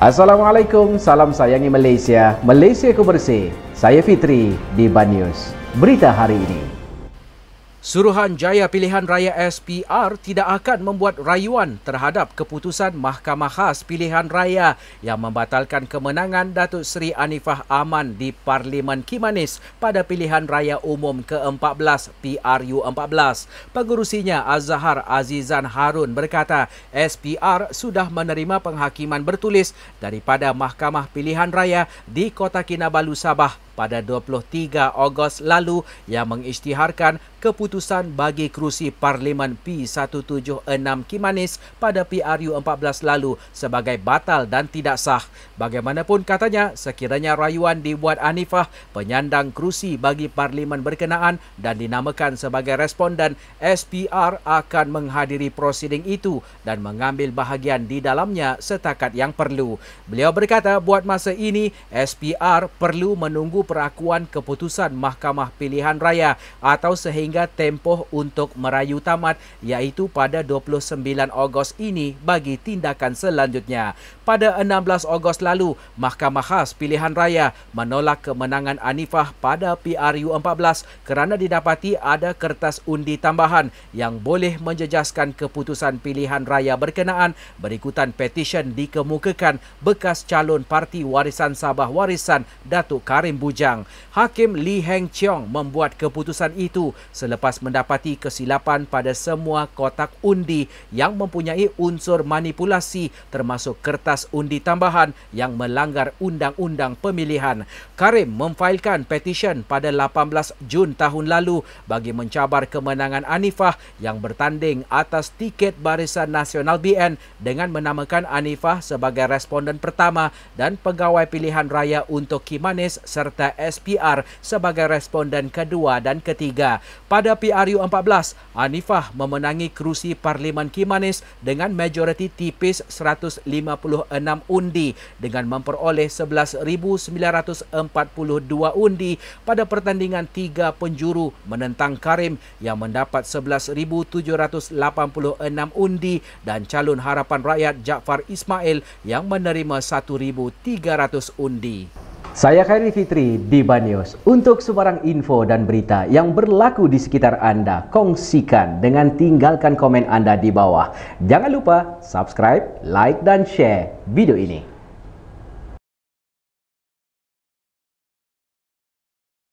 Assalamualaikum, salam sayangi Malaysia. Malaysia ku bersih. Saya Fitri di Banyus. Berita hari ini. Suruhanjaya Pilihan Raya SPR tidak akan membuat rayuan terhadap keputusan Mahkamah Khas Pilihan Raya yang membatalkan kemenangan Datuk Seri Anifah Aman di Parlimen Kimanis pada Pilihan Raya Umum ke-14 PRU14. Pengurusinya Azhar Azizan Harun berkata SPR sudah menerima penghakiman bertulis daripada Mahkamah Pilihan Raya di Kota Kinabalu Sabah pada 23 Ogos lalu yang mengisytiharkan keputusan bagi kerusi Parlimen P176 Kimanis pada PRU14 lalu sebagai batal dan tidak sah. Bagaimanapun katanya, sekiranya rayuan dibuat Anifah penyandang kerusi bagi Parlimen berkenaan dan dinamakan sebagai responden, SPR akan menghadiri prosiding itu dan mengambil bahagian di dalamnya setakat yang perlu. Beliau berkata buat masa ini, SPR perlu menunggu perakuan keputusan Mahkamah Pilihan Raya atau sehingga tempoh untuk merayu tamat iaitu pada 29 Ogos ini bagi tindakan selanjutnya pada 16 Ogos lalu, Mahkamah Khas Pilihan Raya menolak kemenangan Anifah pada PRU14 kerana didapati ada kertas undi tambahan yang boleh menjejaskan keputusan pilihan raya berkenaan berikutan petisyen dikemukakan bekas calon Parti Warisan Sabah Warisan Datuk Karim Bujang. Hakim Li Heng Cheong membuat keputusan itu selepas mendapati kesilapan pada semua kotak undi yang mempunyai unsur manipulasi termasuk kertas lepas undi tambahan yang melanggar undang-undang pemilihan. Karim memfailkan petisyen pada 18 Jun tahun lalu bagi mencabar kemenangan Anifah yang bertanding atas tiket Barisan Nasional BN dengan menamakan Anifah sebagai responden pertama dan pegawai pilihan raya untuk Kimanis serta SPR sebagai responden kedua dan ketiga. Pada PRU14, Anifah memenangi kerusi Parlimen Kimanis dengan majoriti tipis 150 1,6 undi dengan memperoleh 11,942 undi pada pertandingan tiga penjuru menentang Karim yang mendapat 11,786 undi dan calon harapan rakyat Jaafar Ismail yang menerima 1,300 undi. Saya Khairi Fitri di Banyos. Untuk sebarang info dan berita yang berlaku di sekitar anda, kongsikan dengan tinggalkan komen anda di bawah. Jangan lupa subscribe, like dan share video ini.